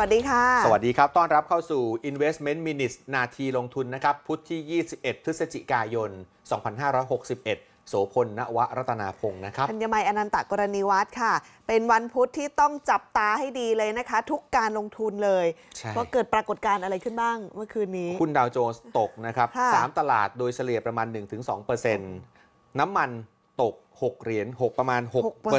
วัสดีค่ะสวัสดีครับต้อนรับเข้าสู่ Investment Minutes นาทีลงทุนนะครับ พุธที่ 21 พฤศจิกายน 2561 โสพลนวรัตนาพงศ์นะครับธัญมัยอนันตกรณีวัฒน์ค่ะ เป็นวันพุธที่ต้องจับตาให้ดีเลยนะคะ ทุกการลงทุนเลยว่าเกิดปรากฏการณ์อะไรขึ้นบ้างเมื่อคืนนี้ คุณดาวโจนส์ตกนะครับสามตลาดโดยเฉลี่ยประมาณ1-2%นต์น้ำมันตก 6เหรียญ6ประมาณ6%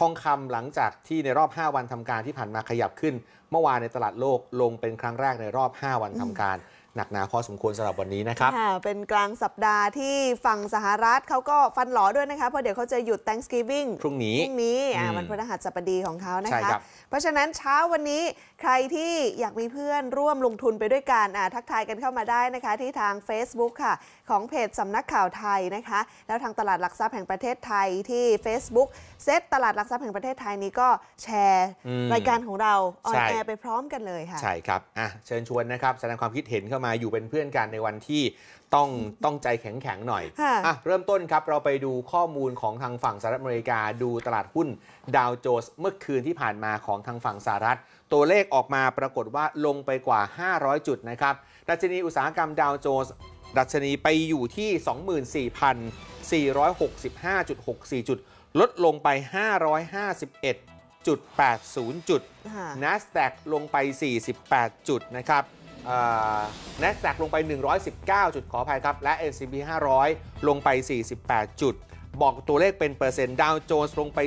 ทองคำหลังจากที่ในรอบ 5 วันทำการที่ผ่านมาขยับขึ้นเมื่อวานในตลาดโลกลงเป็นครั้งแรกในรอบ 5 วันทำการหนักหนาพอสมควรสำหรับวันนี้นะครับ เป็นกลางสัปดาห์ที่ฝั่งสหรัฐเขาก็ฟันหลอด้วยนะคะเพราะเดี๋ยวเขาจะหยุด Thanksgiving พรุ่งนี้ พรุ่งนี้มันพฤหัสบดีของเขานะคะ เพราะฉะนั้นเช้าวันนี้ใครที่อยากมีเพื่อนร่วมลงทุนไปด้วยกันทักทายกันเข้ามาได้นะคะที่ทาง Facebook ค่ะ ของเพจสำนักข่าวไทยนะคะแล้วทางตลาดหลักทรัพย์แห่งประเทศไทยที่ Facebook เซตตลาดหลักทรัพย์แห่งประเทศไทยนี้ก็แชร์รายการของเราออนแอร์ไปพร้อมกันเลยค่ะ ใช่ครับอ่เชิญชวนนะครับแสดงความคิดเห็นเข้ามาาอยู่เป็นเพื่อนกันในวันที่ต้องต้องใจแข็งๆหน่อยอ่ะเริ่มต้นครับเราไปดูข้อมูลของทางฝั่งสหรัฐอเมริกาดูตลาดหุ้นดาวโจนส์เมื่อคืนที่ผ่านมาของทางฝั่งสหรัฐตัวเลขออกมาปรากฏว่าลงไปกว่า 500 จุดนะครับ ดัชนีอุตสาหกรรมดาวโจนส์ดัชนีไปอยู่ที่ 24,465.64 จุด ลดลงไป 551.80 จุดนัสแตกลงไป 48 จุดนะครับแนสแ a กลงไป 119 จุดขออภัยครับ และ S&P 500 ลงไป 48 จุด บอกตัวเลขเป็นเปอร์เซ็นต์ดาวโจนส์ลงไป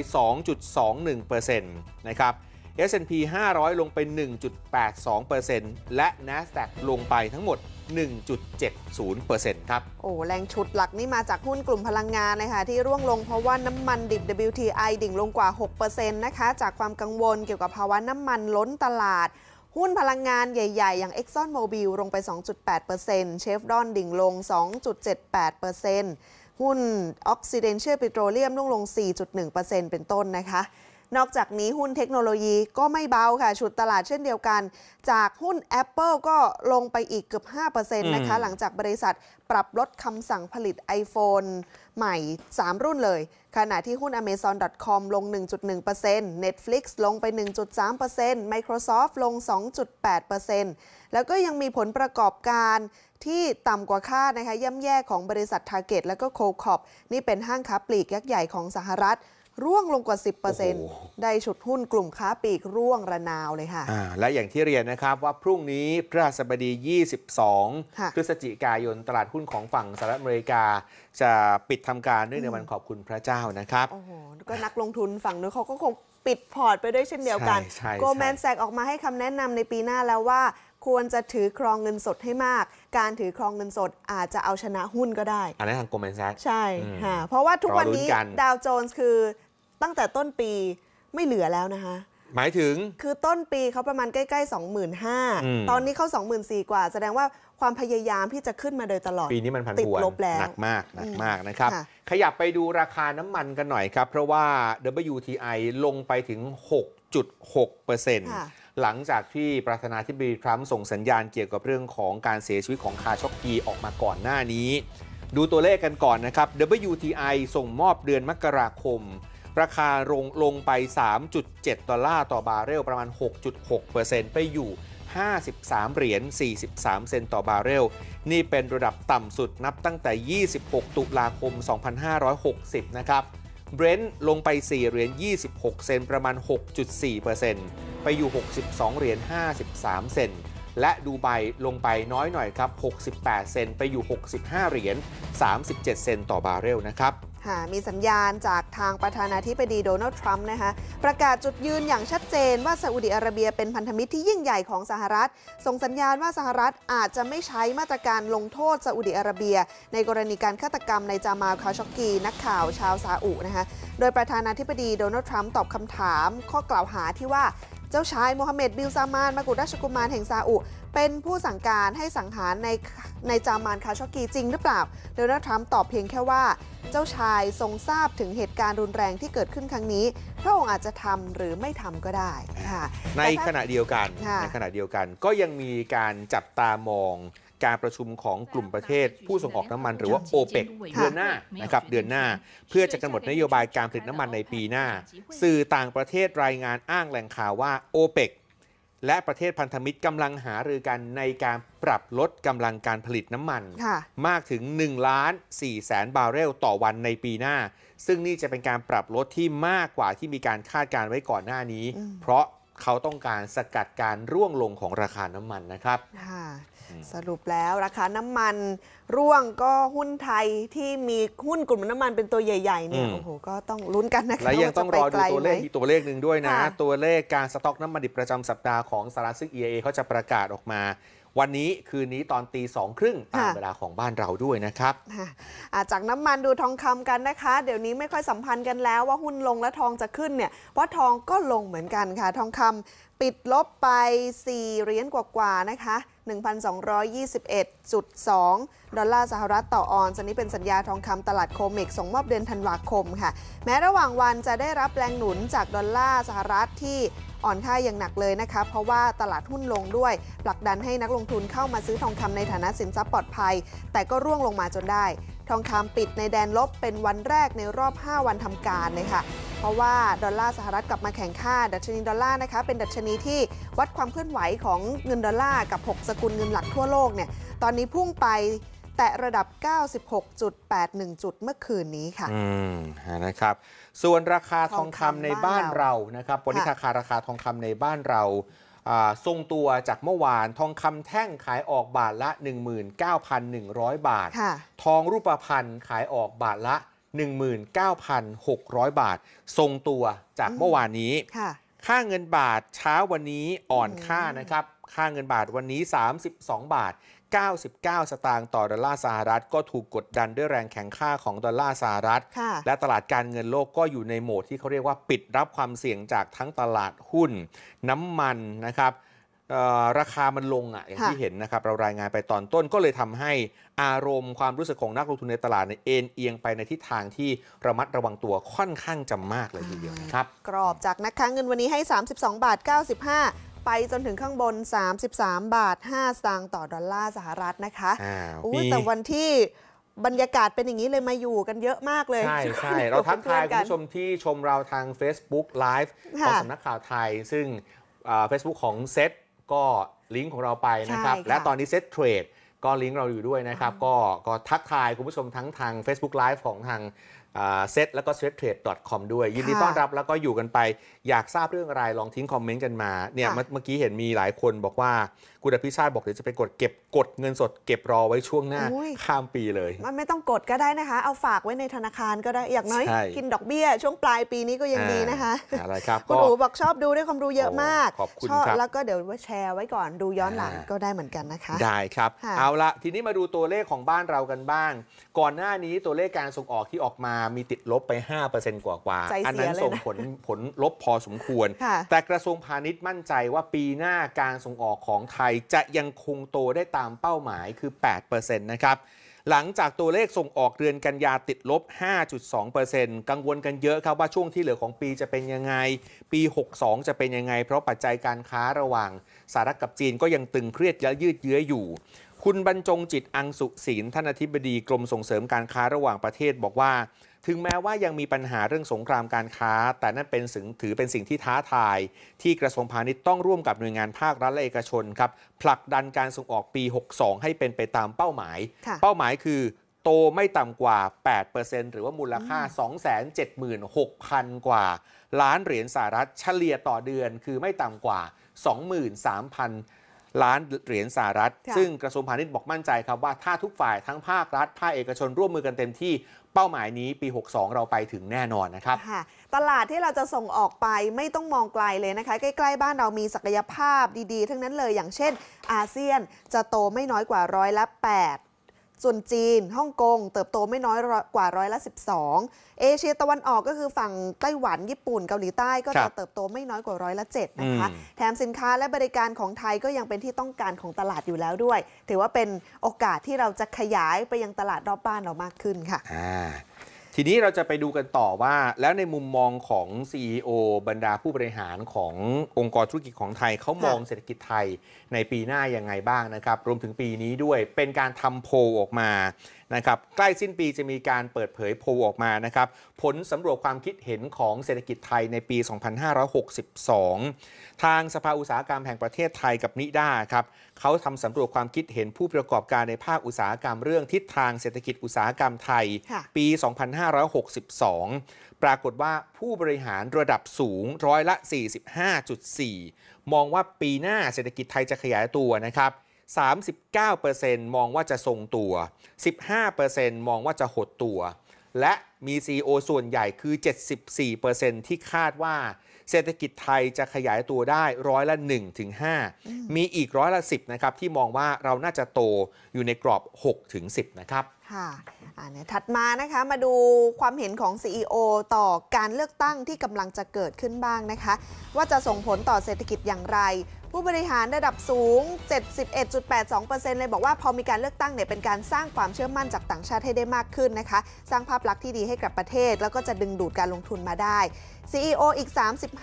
2.21%นะครับ S&P 500 ลงไป 1.82%และ NASDAQ ลงไปทั้งหมด 1.70%ครับ โอ้ แรงชุดหลักนี่มาจากหุ้นกลุ่มพลังงานนะคะที่ร่วงลงเพราะว่าน้ำมันดิบ WTI ดิ่งลงกว่า6%นะคะจากความกังวลเกี่ยวกับภาวะน้ำมันล้นตลาดหุ้นพลังงานใหญ่ๆ อย่าง Exxon Mobil ลงไป 2.8%เชฟรอนดิ่งลง 2.78%หุ้น Occidental p e t r o l e ลียมลงลง 4.1%เป็นต้นนะคะ นอกจากนี้หุ้นเทคโนโลยีก็ไม่เบาค่ะ ชุดตลาดเช่นเดียวกัน จากหุ้น Apple ก็ลงไปอีกเกือบ 5%นะคะหลังจากบริษัทปรับลดคำสั่งผลิต iPhone ใหม่ 3 รุ่นเลย ขณะที่หุ้น Amazon.com ลง 1.1% Netflix ลงไป 1.3% Microsoft ลง 2.8%แล้วก็ยังมีผลประกอบการ ที่ต่ำกว่าคาดนะคะย่ำแย่ของบริษัททาร์เก็ตและก็โคคอปนี่เป็นห้างค้าปลีกยักษ์ใหญ่ของสหรัฐร่วงลงกว่า 10%ได้ฉุดหุ้นกลุ่มค้าปลีกร่วงระนาวเลยค่ะ และอย่างที่เรียนนะครับว่าพรุ่งนี้พระัสบดี 22พฤศจิกายนตลาดหุ้นของฝั่งสหรัฐอเมริกา จะปิดทำการด้วยในวันขอบคุณพระเจ้านะครับโอ้โหก็นักลงทุนฝั่งนู้นเขาก็คงปิดพอร์ตไปด้วยเช่นเดียวกันโกลแมนแซกออกมาให้คำแนะนำในปีหน้าแล้วว่าควรจะถือครองเงินสดให้มาก การถือครองเงินสดอาจจะเอาชนะหุ้นก็ได้ อันนี้ทางโกลแมนแซกใช่ค่ะ เพราะว่าทุกวันนี้ดาวโจนส์คือตั้งแต่ต้นปีไม่เหลือแล้วนะคะ หมายถึงคือต้นปีเขาประมาณใกล้ๆ2 5 0 0 0ตอนนี้เข้า24,000กว่า แสดงว่าความพยายามที่จะขึ้นมาโดยตลอด ปีนี้มันพันผวนวหนักมากหนักมากนะครับขยับไปดูราคาน้ำมันกันหน่อยครับเพราะว่า WTI ลงไปถึง 6.6%เปอร์เซ็นต์หลังจากที่ประธานาธิบดีทรัมป์ส่งสัญญาณเกี่ยวกับเรื่องของการเสียชีวิตของคาช็อกกีออกมาก่อนหน้านี้ ดูตัวเลขกันก่อนนะครับ WTI ส่งมอบเดือนมกราคม ราคาลงลงไป 3.7 ดอลลาร์ต่อบาร์เรลประมาณ 6.6%ไปอยู่ 53 เหรียญ 43 เซนต์ต่อบาร์เรล นี่เป็นระดับต่ำสุดนับตั้งแต่ 26 ตุลาคม 2560 นะครับเบรนท์ลงไป 4 เหรียญ26 เซนต์ประมาณ6.4%ไปอยู่ 62 เหรียญ53 เซน และดูไบลงไปน้อยหน่อยครับ 68 เซนไปอยู่ 65 เหรียญ37 เซนต่อบาร์เรลนะครับมีสัญญาณจากทางประธานาธิบดีโดนัลด์ทรัมป์นะคะประกาศจุดยืนอย่างชัดเจนว่าซาอุดิอาระเบียเป็นพันธมิตรที่ยิ่งใหญ่ของสหรัฐ ส่งสัญญาณว่าสหรัฐอาจจะไม่ใช้ มาตรการลงโทษซาอุดิอาระเบีย ในกรณีการฆาตกรรมในจามาคาชอกีนักข่าวชาวซาอุนะคะโดยประธานาธิบดีโดนัลด์ทรัมป์ตอบคำถามข้อกล่าวหาที่ว่าเจ้าชายโมฮัมเหม็ดบิลซามานมากุฎราชกุมารแห่งซาอุ เป็นผู้สั่งการให้สังหารในในจามานคาชอกีจริงหรือเปล่า โดนัลด์ทรัมป์ตอบเพียงแค่ว่าเจ้าชายทรงทราบถึงเหตุการณ์รุนแรงที่เกิดขึ้นครั้งนี้ พระองค์อาจจะทำหรือไม่ทำก็ได้ในขณะเดียวกันในขณะเดียวกันก็ยังมีการจับตามองการประชุมของกลุ่มประเทศผู้ส่งออกน้ำมันหรือว่าโอเปกเดือนหน้านะครับเดือนหน้าเพื่อจะกำหนดนโยบายการผลิตน้ำมันในปีหน้า สื่อต่างประเทศรายงานอ้างแหล่งข่าวว่าโอเปกและประเทศพันธมิตรกำลังหารือกันในการปรับลดกำลังการผลิตน้ำมัน มากถึง1ล้าน4แสนบาร์เรล ต่อวันในปีหน้า ซึ่งนี่จะเป็นการปรับลดที่มากกว่าที่มีการคาดการไว้ก่อนหน้านี้ เพราะเขาต้องการสกัดการร่วงลงของราคาน้ำมันนะครับ สรุปแล้วราคาน้ำมัน ร่วงก็หุ้นไทยที่มีหุ้นกลุ่มน้ำมันเป็นตัวใหญ่ๆเนี่ย โอ้โห ก็ต้องลุ้นกันนะคะและยังต้องรอดูตัวเลขอีกตัวเลขหนึ่งด้วยนะ ตัวเลขการสต็อกน้ำมันดิบประจำสัปดาห์ของสารซึ่ง EIA เขาจะประกาศออกมาวันนี้คืนนี้ตอนตีสองครึ่งตามเวลาของบ้านเราด้วยนะครับ จากน้ำมันดูทองคำกันนะคะ เดี๋ยวนี้ไม่ค่อยสัมพันธ์กันแล้วว่าหุ้นลงและทองจะขึ้นเนี่ยเพราะทองก็ลงเหมือนกันค่ะ ทองคำปิดลบไป 4 เหรียญกว่าๆนะคะ1,221.2 ดอลลาร์สหรัฐต่อออนซ์นี้เป็นสัญญาทองคำตลาดโคมิกส่งมอบเดือนธันวาคมค่ะ แม้ระหว่างวันจะได้รับแรงหนุนจากดอลลาร์สหรัฐที่อ่อนค่าอย่างหนักเลยนะคะ เพราะว่าตลาดหุ้นลงด้วย ผลักดันให้นักลงทุนเข้ามาซื้อทองคำในฐานะสินทรัพย์ปลอดภัย แต่ก็ร่วงลงมาจนได้ ทองคำปิดในแดนลบเป็นวันแรกในรอบ5วันทำการเลยค่ะเพราะว่าดอลลาร์สหรัฐกลับมาแข่งค่า ดัชนีดอลลาร์นะคะเป็นดัชนีที่วัดความเคลื่อนไหวของเงินดอลลาร์กับ 6 สกุลเงินหลักทั่วโลกเนี่ยตอนนี้พุ่งไปแตะระดับ 96.81 จุดเมื่อคืนนี้ค่ะอืมนะครับส่วนราคาทองคำในบ้านเรานะครับวันนี้ราคาราคาทองคำในบ้านเรา ทรงตัวจากเมื่อวานทองคำแท่งขายออกบาทละ 19,100 บาท ทองรูปพรรณขายออกบาทละ19,600 บาททรงตัวจากเมื่อวานนี้ค่าเงินบาทเช้าวันนี้อ่อนค่านะครับ ค่าเงินบาทวันนี้ 32 บาท 99 สตางค์ต่อดอลลาร์สหรัฐก็ถูกกดดันด้วยแรงแข็งค่าของดอลลาร์สหรัฐและตลาดการเงินโลกก็อยู่ในโหมดที่เขาเรียกว่าปิดรับความเสี่ยงจากทั้งตลาดหุ้นน้ำมันนะครับราคามันลงอ่ะอย่างที่เห็นนะครับ เรารายงานไปตอนต้นก็เลยทำให้อารมณ์ความรู้สึกของนักลงทุนในตลาดเอ็นเอียงไปในทิศทางที่ระมัดระวังตัวค่อนข้างจะมากเลยทีเดียวนะครับกรอบจากนักค้าเงินวันนี้ให้ 32 บาท 95 ไปจนถึงข้างบน 33 บาท5สตางค์ต่อดอลลาร์สหรัฐนะคะอู้แต่วันที่บรรยากาศเป็นอย่างนี้เลยมาอยู่กันเยอะมากเลยใช่ใช่เราทักทายคุณผู้ชมที่ชมเราทาง Facebook Live ของสำนักข่าวไทยซึ่ง Facebook ของเซตก็ลิงก์ของเราไปนะครับ และตอนนี้เซ็ตเทรดก็ลิงก์เราอยู่ด้วยนะครับก็ก็ทักทาย คุณผู้ชมทั้งทาง Facebook Live ของทางเซตแล้วก็ s e t t r a d e c o m ด้วย ยินดีต้อนรับแล้วก็อยู่กันไปอยากทราบเรื่องอะไร ลองทิ้งคอมเมนต์กันมาเนี่ยเมื่อกี้เห็นมีหลายคนบอกว่าคุณอภิชาติบอกเดี๋ยวจะไปกดเก็บกดเงินสดเก็บรอไว้ช่วงหน้า ข้ามปีเลย มันไม่ต้องกดก็ได้นะคะ เอาฝากไว้ในธนาคารก็ได้ อย่างน้อยกินดอกเบี้ยช่วงปลายปีนี้ก็ยังดีนะคะอะไรครับคุณอูบอกชอบดูด้วยความรู้เยอะมากขอบคุณครับแล้วก็เดี๋ยวแชร์ไว้ก่อนดูย้อนหลังก็ได้เหมือนกันนะคะ ได้ครับเอาละทีนี้มาดูตัวเลขของบ้านเรากันบ้าง ก่อนหน้านี้ตัวเลขการส่งออกที่ออกมามีติดลบไป 5%กว่ากว่าอันนั้นส่งผลผลลบพอสมควร แต่กระทรวงพาณิชย์มั่นใจว่าปีหน้าการส่งออกของไทยยจะยังคงโตได้ตามเป้าหมายคือ 8%นะครับ หลังจากตัวเลขส่งออกเดือนกันยาติดลบ 5.2%กังวลกันเยอะครับ ว่าช่วงที่เหลือของปีจะเป็นยังไง ปี 62 จะเป็นยังไง เพราะปัจจัยการค้าระหว่างสหรัฐกับจีนก็ยังตึงเครียดและยืดเยื้ออยู่คุณบรรจงจิตอังสุศีลท่านอธิบดีกรมส่งเสริมการค้าระหว่างประเทศบอกว่า ถึงแม้ว่ายังมีปัญหาเรื่องสงครามการค้า แต่นั่นเป็นสิ่งถือเป็นสิ่งที่ท้าทาย ที่กระทรวงพาณิชย์ต้องร่วมกับหน่วยงานภาค รัฐและเอกชนครับผลักดันการส่งออกปี 62 ให้เป็นไปตามเป้าหมาย เป้าหมายคือโตไม่ต่ำกว่า 8%หรือว่ามูลค่า276,000 กว่า ล้านเหรียญสหรัฐเฉลี่ยต่อเดือน คือไม่ต่ำกว่า 23,000ล้านเหรียญสหรัฐ ซึ่งกระทรวงพาณิชย์บอกมั่นใจครับว่าถ้าทุกฝ่ายทั้งภาครัฐภาคเอกชนร่วมมือกันเต็มที่เป้าหมายนี้ปี 62 เราไปถึงแน่นอนนะครับ ตลาดที่เราจะส่งออกไปไม่ต้องมองไกลเลยนะคะ ใกล้ๆ บ้านเรามีศักยภาพดีๆ ทั้งนั้นเลยอย่างเช่นอาเซียนจะโตไม่น้อยกว่าร้อยละ8ส่วนจีนฮ่องกง เติบโตไม่น้อยกว่าร้อยละ12 เอเชียตะวันออกก็คือฝั่งไต้หวันญี่ปุ่นเกาหลีใต้ ก็จะเติบโตไม่น้อยกว่าร้อยละ7นะคะ แถมสินค้าและบริการของไทยก็ยังเป็นที่ต้องการของตลาดอยู่แล้วด้วย ถือว่าเป็นโอกาสที่เราจะขยายไปยังตลาดรอบบ้านเรามากขึ้นค่ะทีนี้เราจะไปดูกันต่อว่าแล้วในมุมมองของ CEO บรรดาผู้บริหารขององค์กรธุรกิจของไทย เขามองเศรษฐกิจไทยในปีหน้ายังไงบ้างนะครับ รวมถึงปีนี้ด้วยเป็นการทำโพลออกมานะครับใกล้สิ้นปีจะมีการเปิดเผยโพลออกมานะครับ ผลสำรวจความคิดเห็นของเศรษฐกิจไทยในปี 2562 ทางสภาอุตสาหกรรมแห่งประเทศไทยกับนิด้าครับเขาทำสำรวจความคิดเห็นผู้ประกอบการในภาคอุตสาหกรรมเรื่องทิศทางเศรษฐกิจอุตสาหกรรมไทย ปี 2562 ปรากฏว่าผู้บริหารระดับสูงร้อยละ 45.4 มองว่าปีหน้าเศรษฐกิจไทยจะขยายตัวนะครับ39%มองว่าจะทรงตัว 15%มองว่าจะหดตัว และมี CEO ส่วนใหญ่คือ 74%ที่คาดว่าเศรษฐกิจไทยจะขยายตัวได้ร้อยละ 1-5ถึงมีอีกร้อยละ 10 นะครับ ที่มองว่าเราน่าจะโตอยู่ในกรอบ 6-10ถึงนะครับ ค่ะถัดมานะคะมาดูความเห็นของ CEO ต่อการเลือกตั้งที่กำลังจะเกิดขึ้นบ้างนะคะว่าจะส่งผลต่อเศรษฐกิจอย่างไรผู้บริหารระดับสูง 71.82%เลยบอกว่าพอมีการเลือกตั้งเนี่ยเป็นการสร้างความเชื่อมั่นจากต่างชาติให้ได้มากขึ้นนะคะ สร้างภาพลักษณ์ที่ดีให้กับประเทศแล้วก็จะดึงดูดการลงทุนมาได้ CEO อีก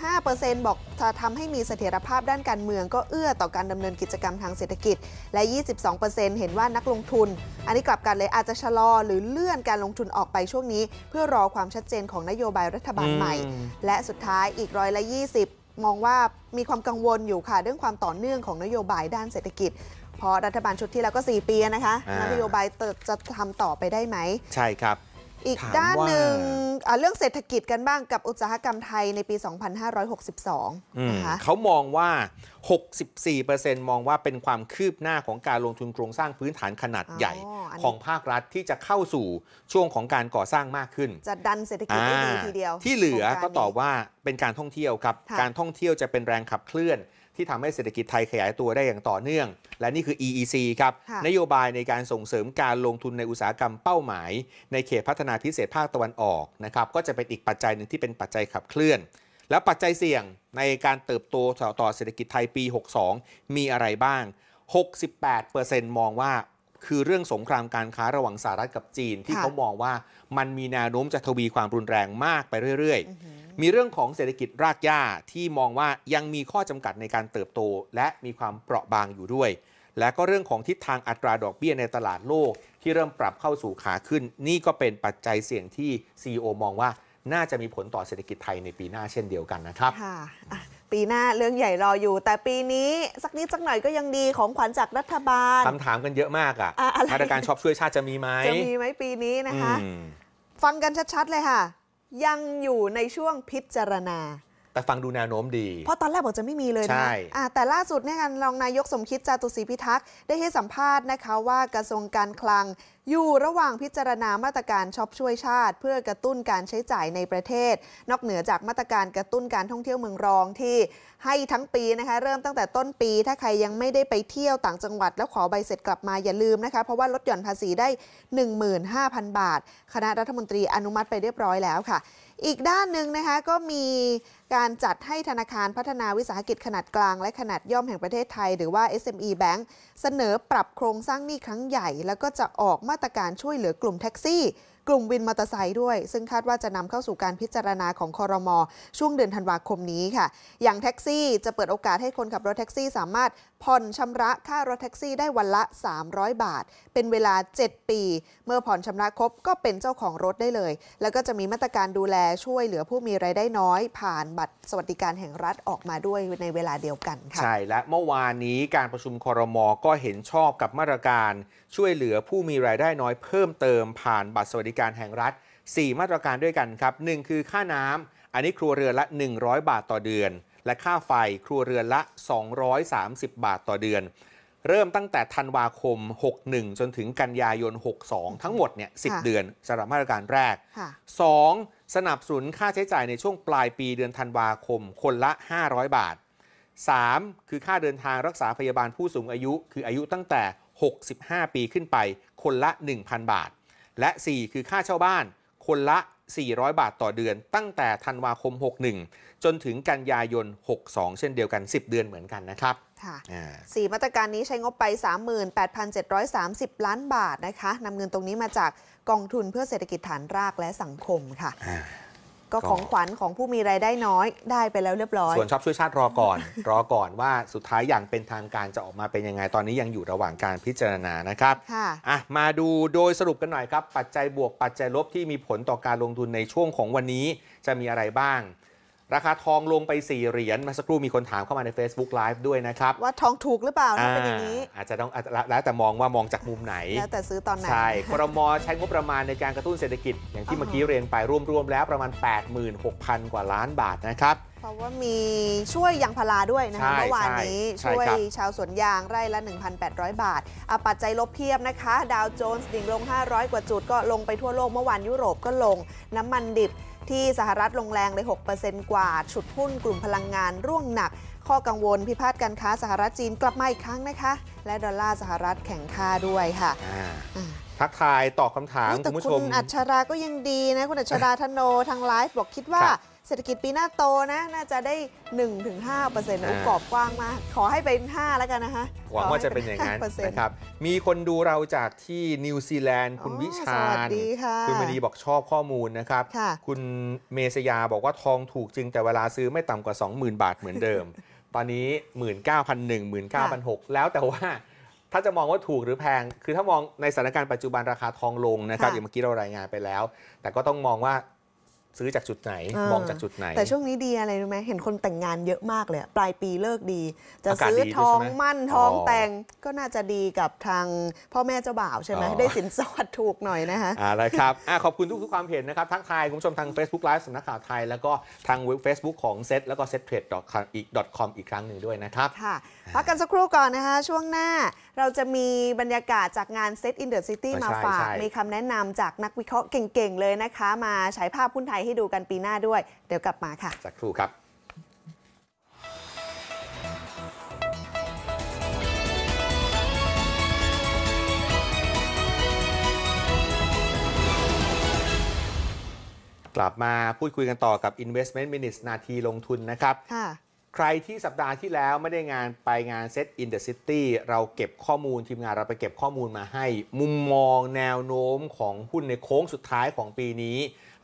35%บอกจะทำให้มีเสถียรภาพด้านการเมือง ก็เอื้อต่อการดำเนินกิจกรรมทางเศรษฐกิจ และ 22%เห็นว่านักลงทุน อันนี้กลับกันเลยอาจจะชะลอหรือเลื่อนการลงทุนออกไปช่วงนี้ เพื่อรอความชัดเจนของนโยบายรัฐบาลใหม่ และสุดท้ายอีกร้อยละ 20มองว่ามีความกังวลอยู่ค่ะ เรื่องความต่อเนื่องของนโยบายด้านเศรษฐกิจพอรัฐบาลชุดที่แล้วก็ 4 ปีนะคะ นโยบายจะทำต่อไปได้ไหม ใช่ครับอีกด้านหนึ่งเรื่องเศรษฐกิจกันบ้างกับอุตสาหกรรมไทยในปี 2562 นะคะ เขามองว่า 64%มองว่าเป็นความคืบหน้าของการลงทุนโครงสร้างพื้นฐานขนาดใหญ่ของภาครัฐที่จะเข้าสู่ช่วงของการก่อสร้างมากขึ้น จะดันเศรษฐกิจได้ดีทีเดียว ที่เหลือก็ตอบว่าเป็นการท่องเที่ยวครับ การท่องเที่ยวจะเป็นแรงขับเคลื่อนที่ทำให้เศรษฐกิจไทยขยายตัวได้อย่างต่อเนื่อง และนี่คือ EEC ครับ นโยบายในการส่งเสริมการลงทุนในอุตสาหกรรมเป้าหมาย ในเขตพัฒนาพิเศษภาคตะวันออกนะครับก็จะเป็นอีกปัจจัยหนึ่งที่เป็นปัจจัยขับเคลื่อน แล้วปัจจัยเสี่ยงในการเติบโตต่อเศรษฐกิจไทยปี 62 มีอะไรบ้าง 68%มองว่าคือเรื่องสงครามการค้าระหว่างสหรัฐกับจีนที่เขามองว่ามันมีแนวโน้มจะทวีความรุนแรงมากไปเรื่อย ๆมีเรื่องของเศรษฐกิจรากหญ้าที่มองว่ายังมีข้อจำกัดในการเติบโต และมีความเปราะบางอยู่ด้วย และก็เรื่องของทิศทางอัตราดอกเบี้ยในตลาดโลกที่เริ่มปรับเข้าสู่ขาขึ้น นี่ก็เป็นปัจจัยเสี่ยงที่ CEO มองว่าน่าจะมีผลต่อเศรษฐกิจไทยในปีหน้าเช่นเดียวกันนะครับค่ะปีหน้าเรื่องใหญ่รออยู่ แต่ปีนี้สักนิดสักหน่อยก็ยังดีของขวัญจากรัฐบาลคำถามกันเยอะมากอ่ะมาตรการช็อปช่วยชาติจะมีไหมจะมีไหมปีนี้นะคะฟังกันชัดๆ เลยค่ะยังอยู่ในช่วงพิจารณา แต่ฟังดูแนวโน้มดี เพราะตอนแรกบอกจะไม่มีเลยนะแต่ล่าสุดเนี่ยรองนายกสมคิดจาตุศรีพิทักษ์ได้ให้สัมภาษณ์นะคะว่ากระทรวงการคลังอยู่ระหว่างพิจารณามาตรการช็อปช่วยชาติ เพื่อกระตุ้นการใช้จ่ายในประเทศ นอกเหนือจากมาตรการกระตุ้นการท่องเที่ยวเมืองรองที่ให้ทั้งปีนะคะเริ่มตั้งแต่ต้นปี ถ้าใครยังไม่ได้ไปเที่ยวต่างจังหวัดแล้วขอใบเสร็จกลับมาอย่าลืมนะคะเพราะว่าลดหย่อนภาษีได้ 15,000บาท คณะรัฐมนตรีอนุมัติไปเรียบร้อยแล้วค่ะ อีกด้านหนึ่งนะคะก็มี การจัดให้ธนาคารพัฒนาวิสาหกิจขนาดกลาง และขนาดย่อมแห่งประเทศไทยหรือว่า SME Bank เสนอปรับโครงสร้างหนี้ครั้งใหญ่ แล้วก็จะออกมาตรการช่วยเหลือกลุ่มแท็กซี่กลุ่มวินมอเตอร์ไซค์ด้วย ซึ่งคาดว่าจะนำเข้าสู่การพิจารณาของคอรมอช่วงเดือนธันวาคมนี้ค่ะ อย่างแท็กซี่จะเปิดโอกาสให้คนขับรถแท็กซี่ สามารถผ่อนชำระค่ารถแท็กซี่ได้วันละ 300 บาท เป็นเวลา 7 ปี เมื่อผ่อนชำระครบก็เป็นเจ้าของรถได้เลย แล้วก็จะมีมาตรการดูแลช่วยเหลือผู้มีไรายได้น้อย ผ่านบัตรสวัสดิการแห่งรัฐออกมาด้วยในเวลาเดียวกันค่ะใช่และเมื่อวานนี้การประชุมคอรมอก็เห็นชอบกับมาตรการช่วยเหลือผู้มีรายได้น้อยเพิ่มเติมผ่านบัตรสวัสดิการแห่งรัฐ 4 มาตรการด้วยกันครับ1คือค่าน้ำ อันนี้ครัวเรือนละ 100 บาทต่อเดือน และค่าไฟครัวเรือนละ 230 บาทต่อเดือน เริ่มตั้งแต่ธันวาคม 61 จนถึงกันยายน 62 ทั้งหมดเนี่ย10 เดือนสำหรับมาตรการแรก 2. สนับสนุนค่าใช้จ่ายในช่วงปลายปีเดือนธันวาคม คนละ 500 บาท 3. คือค่าเดินทางรักษาพยาบาลผู้สูงอายุ คืออายุตั้งแต่ 65 ปีขึ้นไป คนละ 1,000 บาทและ 4 คือค่าเช่าบ้าน คนละ 400 บาทต่อเดือน ตั้งแต่ธันวาคม 61 จนถึงกันยายน 62 เช่นเดียวกัน 10 เดือนเหมือนกันนะครับค่ะสี่มาตรการนี้ใช้งบไป 38,730 ล้านบาทนะคะนำเงินตรงนี้มาจากกองทุนเพื่อเศรษฐกิจฐานรากและสังคมค่ะก็ของขวัญของผู้มีรายได้น้อย ได้ไปแล้วเรียบร้อยส่วนชอบช่วยชาติรอก่อน รอก่อนว่าสุดท้ายอย่างเป็นทางการจะออกมาเป็นยังไงตอนนี้ยังอยู่ระหว่างการพิจารณานะครับค่ะอ่ะมาดูโดยสรุปกันหน่อยครับปัจจัยบวกปัจจัยลบ ที่มีผลต่อการลงทุนในช่วงของวันนี้จะมีอะไรบ้างราคาทองลงไป 4 เหรียญมาสักครู่มีคนถามเข้ามาใน Facebook Live ด้วยนะครับ ว่าทองถูกหรือเปล่านะเป็นอย่างนี้ อาจจะต้องแล้วแต่มองว่ามองจากมุมไหน แล้วแต่ซื้อตอนไหนใช่ครม ใช้งบประมาณในการกระตุ้นเศรษฐกิจอย่างที่เมื่อกี้เรียนไปรวม ๆ แล้วประมาณ 86,000 กว่าล้านบาทนะครับ เพราะว่ามีช่วยยางพาราด้วยนะคะเมื่อวานนี้ช่วยชาวสวนยางไร่ละ 1,800 บาทอปัจจัยลบเพียบนะคะดาวโจนส์ดิ่งลง 500 กว่าจุดก็ลงไปทั่วโลกเมื่อวานยุโรปก็ลงน้ำมันดิบที่สหรัฐลงแรงเลย6%กว่า ฉุดหุ้นกลุ่มพลังงานร่วงหนัก ข้อกังวลพิพาทการค้าสหรัฐจีนกลับมาอีกครั้งนะคะ และดอลลาร์สหรัฐแข็งค่าด้วยค่ะทักทายตอบคำถามคุณผู้ชม คุณอัชราก็ยังดีนะ คุณอัชราธโนทางไลฟ์บอกคิดว่าเศรษฐกิจปีหน้าโตนะน่าจะได้1ปอุกรอบกว้างมาก ขอให้เป็น 5 แล้วกันนะคะหวังว่าจะเป็นอย่างนั้นนะครับ มีคนดูเราจากที่นิวซีแลนด์คุณวิชาญคุณมณีบอกชอบข้อมูลนะครับ คุณเมษยาบอกว่าทองถูกจริงแต่เวลาซื้อไม่ต่ำกว่า 20,000บาทเหมือนเดิม ตอนนี้ 19,001 19,006แล้วแต่ว่าถ้าจะมองว่าถูกหรือแพง คือถ้ามองในสถานการณ์ปัจจุบันราคาทองลงนะครับอย่างเมื่อกี้เรารายงานไปแล้ว แต่ก็ต้องมองว่าซื้อจากจุดไหนมองจากจุดไหน แต่ช่วงนี้ดีอะไรรู้ไหมเห็นคนแต่งงานเยอะมากเลยปลายปีเลิกดี จะซื้อทองมั่นทองแต่ง ก็น่าจะดีกับทางพ่อแม่เจ้าบ่าวใช่ไหมได้สินสอดถูกหน่อยนะคะอะไรครับขอบคุณทุกกความเห็นนะครับ ทั้งไทยคุณผู้ชมทาง Facebook Live สำนักข่าวไทย แล้วก็ทางเว็บ Facebook ของเซตแล้วก็ settrade.com อีกครั้งหนึ่งด้วยนะครับค่ะพักกันสักครู่ก่อนนะคะช่วงหน้าเราจะมีบรรยากาศจากงาน Set in the City มาฝาก มีคำแนะนำจากนักวิเคราะห์เก่งๆเลยนะคะมาฉายภาพพุ้นไทยให้ดูกันปีหน้าด้วยเดี๋ยวกลับมาค่ะ สักครู่ครับ กลับมาพูดคุยกันต่อกับ Investment Minutes นาทีลงทุนนะครับ ใครที่สัปดาห์ที่แล้ว ไม่ได้งานไปงานเซตอินเดอะซิตี้เราเก็บข้อมูลทีมงานเราไปเก็บข้อมูลมาให้มุมมองแนวโน้มของหุ้นในโค้งสุดท้ายของปีนี้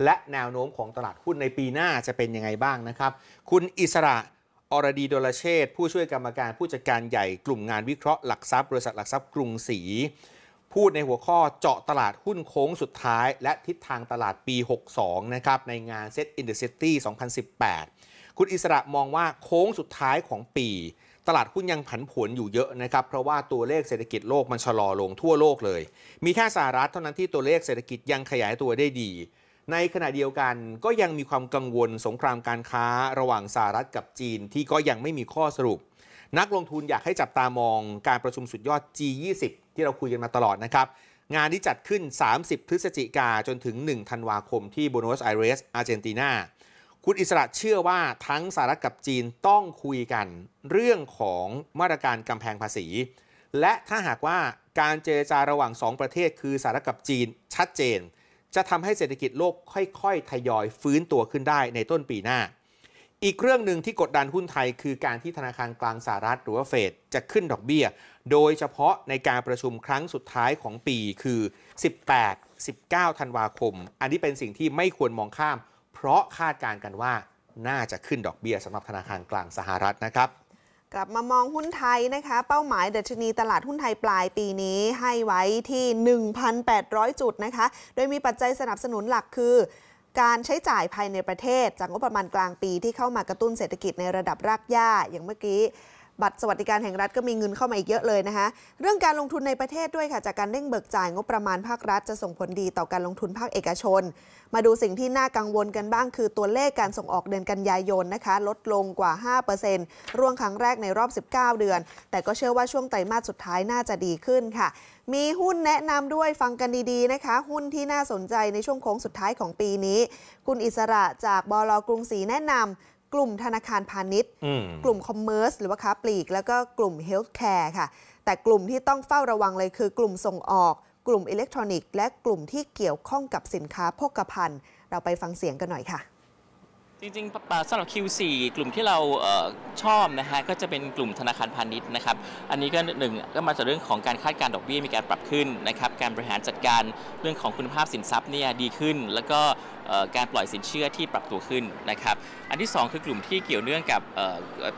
และแนวโน้มของตลาดหุ้นในปีหน้า จะเป็นยังไงบ้างนะครับ คุณอิสระ อรดีดลเชษผู้ช่วยกรรมการผู้จัดการใหญ่กลุ่มงานวิเคราะห์หลักทรัพย์บริษัทหลักทรัพย์กรุงศรี พูดในหัวข้อเจาะตลาดหุ้นโค้งสุดท้าย และทิศทางตลาดปี 62นะครับในงาน Set in the City 2018 คุณอิสระมองว่าโค้งสุดท้ายของปี ตลาดหุ้นยังผันผวนอยู่เยอะนะครับเพราะว่าตัวเลขเศรษฐกิจโลกมันชะลอลงทั่วโลกเลย มีแค่สหรัฐเท่านั้นที่ตัวเลขเศรษฐกิจยังขยายตัวได้ดีในขณะเดียวกันก็ยังมีความกังวลสงครามการค้าระหว่างสหรัฐกับจีนที่ก็ยังไม่มีข้อสรุป นักลงทุนอยากให้จับตามองการประชุมสุดยอด G20 ที่เราคุยกันมาตลอดนะครับ งานที่จัดขึ้น 30 พฤศจิกาจนถึง 1 ธันวาคมที่บูโนสไอเรส อาร์เจนตินา คุณอิสระเชื่อว่าทั้งสหรัฐกับจีนต้องคุยกันเรื่องของมาตรการกำแพงภาษี และถ้าหากว่าการเจรจาระหว่าง 2 ประเทศ คือสหรัฐกับจีนชัดเจนจะทำให้เศรษฐกิจโลกค่อย ๆ ทยอยฟื้นตัวขึ้นได้ในต้นปีหน้า อีกเรื่องหนึ่งที่กดดันหุ้นไทย คือการที่ธนาคารกลางสหรัฐ หรือว่าเฟดจะขึ้นดอกเบี้ย โดยเฉพาะในการประชุมครั้งสุดท้ายของปีคือ 18 19 ธันวาคม อันนี้เป็นสิ่งที่ไม่ควรมองข้าม เพราะคาดการณ์กันว่าน่าจะขึ้นดอกเบี้ยสำหรับธนาคารกลางสหรัฐนะครับกลับมามองหุ้นไทยนะคะเป้าหมาย ดัชนีตลาดหุ้นไทยปลายปีนี้ให้ไว้ที่ 1,800 จุดนะคะ โดยมีปัจจัยสนับสนุนหลักคือ การใช้จ่ายภายในประเทศ จากงบประมาณกลางปีที่เข้ามากระตุ้นเศรษฐกิจในระดับรากหญ้าอย่างเมื่อกี้บัตรสวัสดิการแห่งรัฐก็มีเงินเข้ามาอีกเยอะเลยนะคะ เรื่องการลงทุนในประเทศด้วยค่ะ จากการเร่งเบิกจ่ายงบประมาณภาครัฐจะส่งผลดีต่อการลงทุนภาคเอกชน มาดูสิ่งที่น่ากังวลกันบ้างคือตัวเลขการส่งออกเดือนกันยายนนะคะ ลดลงกว่า 5%ร่วงครั้งแรกในรอบ 19 เดือน แต่ก็เชื่อว่าช่วงไตรมาสสุดท้ายน่าจะดีขึ้นค่ะ มีหุ้นแนะนำด้วยฟังกันดี ๆนะคะ หุ้นที่น่าสนใจในช่วงโค้งสุดท้ายของปีนี้ คุณอิสระจากบลกรุงศรีแนะนำกลุ่มธนาคารพาณิชย์ กลุ่มคอมเมอร์สหรือว่าค้าปลีก แล้วก็กลุ่มเฮลท์แคร์ค่ะ แต่กลุ่มที่ต้องเฝ้าระวังเลยคือกลุ่มส่งออก กลุ่มอิเล็กทรอนิกส์และกลุ่มที่เกี่ยวข้องกับสินค้าโภคภัณฑ์ เราไปฟังเสียงกันหน่อยค่ะ จริงๆสำหรับ Q4 กลุ่มที่เราชอบนะฮะ ก็จะเป็นกลุ่มธนาคารพาณิชย์นะครับ อันนี้ก็หนึ่งก็มาจากเรื่องของการคาดการดอกเบี้ยมีการปรับขึ้นนะครับ การบริหารจัดการเรื่องของคุณภาพสินทรัพย์เนี่ยดีขึ้น แล้วก็การปล่อยสินเชื่อที่ปรับตัวขึ้นนะครับ อันที่ 2 คือกลุ่มที่เกี่ยวเนื่องกับ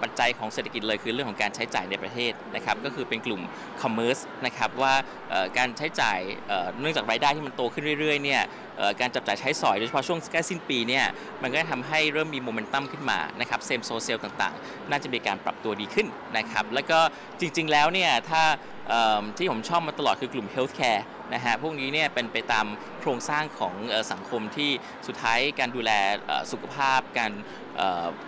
ปัจจัยของเศรษฐกิจเลยคือเรื่องของการใช้จ่ายในประเทศนะครับ ก็คือเป็นกลุ่มคอมเมอร์สนะครับว่าการใช้จ่ายเนื่องจากรายได้ที่มันโตขึ้นเรื่อยๆเนี่ยการจับจ่ายใช้สอยโดยเฉพาะช่วงใกล้สิ้นปีเนี่ย มันก็ทำให้เริ่มมีโมเมนตัมขึ้นมานะครับ เซมโซเซลต่างๆ น่าจะมีการปรับตัวดีขึ้นนะครับ แล้วก็จริงๆ แล้วเนี่ยถ้าที่ผมชอบมาตลอดคือกลุ่มเฮลท์แคร์นะฮะพวกนี้เนี่ยเป็นไปตามโครงสร้างของสังคมที่สุดท้ายการดูแลสุขภาพการ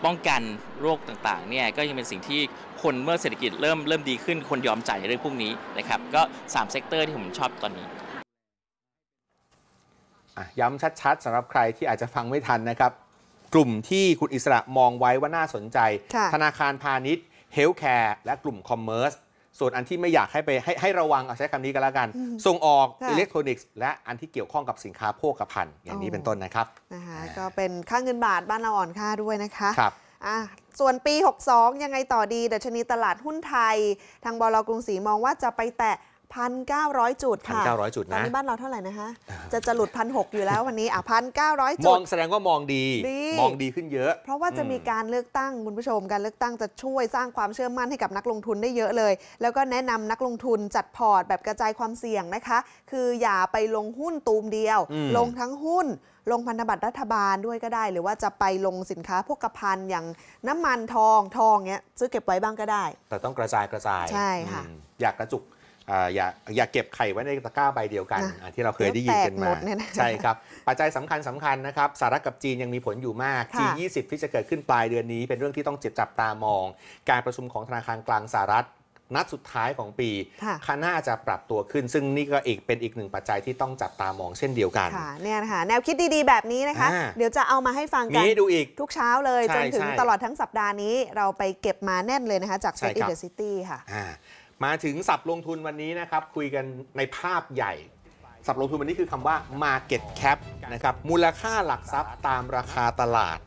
ป้องกันโรคต่างๆเนี่ยก็ยังเป็นสิ่งที่คนเมื่อเศรษฐกิจเริ่มเริ่มดีขึ้นคนยอมจ่ายเรื่องพวกนี้นะครับ ก็3เซกเตอร์ที่ผมชอบตอนนี้ย้ำชัดๆสำหรับใครที่อาจจะฟังไม่ทันนะครับ กลุ่มที่คุณอิสระมองไว้ว่าน่าสนใจ ธนาคารพาณิชย์เฮลท์แคร์และกลุ่มคอมเมอร์สส่วนอันที่ไม่อยากให้ไป ให้ให้ระวังเอาใช้คำนี้ก็แล้วกัน ส่งออกอิเล็กทรอนิกส์และอันที่เกี่ยวข้องกับสินค้าโภคภัณฑ์อย่างนี้เป็นต้นนะครับนะคะก็เป็นค่าเงินบาท บ้านเราอ่อนค่าด้วยนะคะครับส่วนปี 62 ยังไงต่อดี ดัชนีตลาดหุ้นไทย ทางบลกรุงศรีมองว่าจะไปแตะพันเก้าร้อยจุดค่ะ1,900 จุดนะตอนนี้บ้านเราเท่าไหร่นะคะจะจะหลุดพันหกอยู่แล้ววันนี้อ่ะพันเก้าร้อยจุดมองแสดงว่ามองดีมองดีขึ้นเยอะ เพราะว่าจะมีการเลือกตั้งคุณผู้ชม การเลือกตั้งจะช่วยสร้างความเชื่อมั่นให้กับนักลงทุนได้เยอะเลย แล้วก็แนะนำนักลงทุนจัดพอร์ตแบบกระจายความเสี่ยงนะคะ คืออย่าไปลงหุ้นตูมเดียว ลงทั้งหุ้นลงพันธบัตรรัฐบาลด้วยก็ได้ หรือว่าจะไปลงสินค้าพวกกระพันอย่างน้ำมันทองทองเนี้ยซื้อเก็บไว้บ้างก็ได้ แต่ต้องกระจายกระจายใช่ค่ะอยากกระจุกอย่าอย่าเก็บไข่ไว้ในตะกร้าใบเดียวกัน ที่เราเคยได้ยินกันมาใช่ครับปัจจัยสำคัญสำคัญนะครับสหรัฐกับจีนยังมีผลอยู่มาก G20 ที่จะเกิดขึ้นปลายเดือนนี้ เป็นเรื่องที่ต้องจับจับตามอง การประชุมของธนาคารกลางสหรัฐนัดสุดท้ายของปีค่าน่าจะปรับตัวขึ้นซึ่งนี่ก็อีกเป็นอีกหนึ่งปัจจัยที่ต้องจับตามองเช่นเดียวกันเนี่ยนะคะแนวคิดดีๆแบบนี้นะคะ เดี๋ยวจะเอามาให้ฟังกันดูอีกทุกเช้าเลยจนถึงตลอดทั้งสัปดาห์นี้เราไปเก็บมาแน่นเลยนะคะจากเซ็ตอินเดอ์ซิตี้ค่ะมาถึงสับลงทุนวันนี้นะครับ คุยกันในภาพใหญ่สับลงทุนวันนี้คือคำว่า market cap นะครับมูลค่าหลักทรัพย์ตามราคาตลาด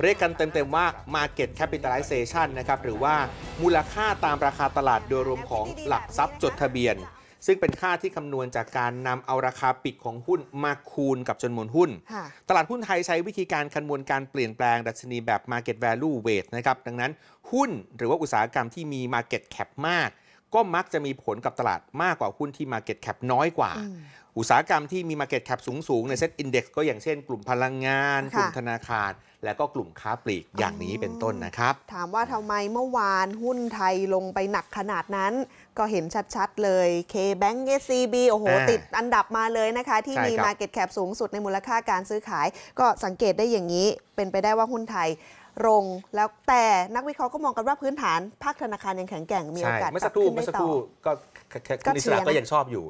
เรียกกันเต็มๆว่า market capitalization นะครับหรือว่ามูลค่าตามราคาตลาดโดยรวมของหลักทรัพย์จดทะเบียน ซึ่งเป็นค่าที่คำนวณจากการนำเอาราคาปิดของหุ้นมาคูณกับจำนวนหุ้น ตลาดหุ้นไทยใช้วิธีการคำนวณการเปลี่ยนแปลงดัชนีแบบ market value weight นะครับดังนั้นหุ้นหรือว่าอุตสาหกรรมที่มี market cap มากก็มักจะมีผลกับตลาดมากกว่าหุ้นที่ Market Cap น้อยกว่าอุตสาหกรรมที่มี Market Cap สูง ๆ ในเซ็ตอินเด็กซ์ก็อย่างเช่นกลุ่มพลังงานกลุ่มธนาคารและก็กลุ่มค้าปลีก อย่างนี้เป็นต้นนะครับ ถามว่าทำไมเมื่อวานหุ้นไทยลงไปหนักขนาดนั้น ก็เห็นชัด ๆ เลย K-Bank SCB โอ้โหติดอันดับมาเลยนะคะ ที่มี Market Cap สูงสุดในมูลค่าการซื้อขาย ก็สังเกตได้อย่างนี้เป็นไปได้ว่าหุ้นไทยลงแล้วแต่นักวิเคราะห์ก็มองกันว่าพื้นฐานภาคธนาคารยังแข็งแกร่งมีโอกาสเมื่อสักครู่เมื่อสักครู่ก็คุณอิสระก็ยังชอบอยู่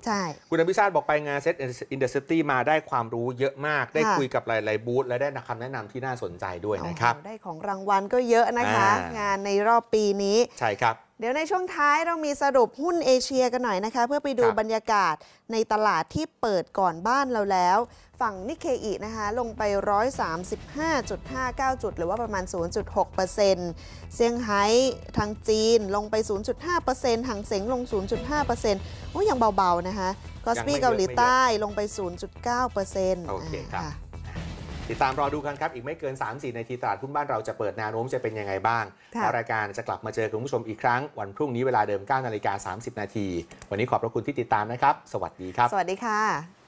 คุณอภิชาติบอกไปงานเซตอินดัสตี้มาได้ความรู้เยอะมาก ได้คุยกับหลายๆ บูธและได้คำแนะนำที่น่าสนใจด้วยนะครับ ได้ของรางวัลก็เยอะนะคะ งานในรอบปีนี้ใช่ครับเดี๋ยวในช่วงท้ายเรามีสรุปหุ้นเอเชียกันหน่อยนะคะ เพื่อไปดูบรรยากาศในตลาดที่เปิดก่อนบ้านเราแล้วฝั่งนิเคอีนะคะลงไป 135.59 จุด หรือว่าประมาณ 0.6%เซี่ยงไฮ้ทางจีนลงไป 0.5%หางเสงลง 0.5%โอ้ยังเบาๆนะคะกอสปี้เกาหลีใต้ลงไป 0.9%โอเคครับติดตามรอดูกันครับ อีกไม่เกิน 3-4นาทีตลาดหุ้นบ้านเราจะเปิดแนวโน้มจะเป็นยังไงบ้างแลรายการจะกลับมาเจอคุณผู้ชมอีกครั้ง วันพรุ่งนี้เวลาเดิม9นาฬิกาส0นาที วันนี้ขอบพระคุณที่ติดตามนะครับ สวัสดีครับ สวัสดีค่ะ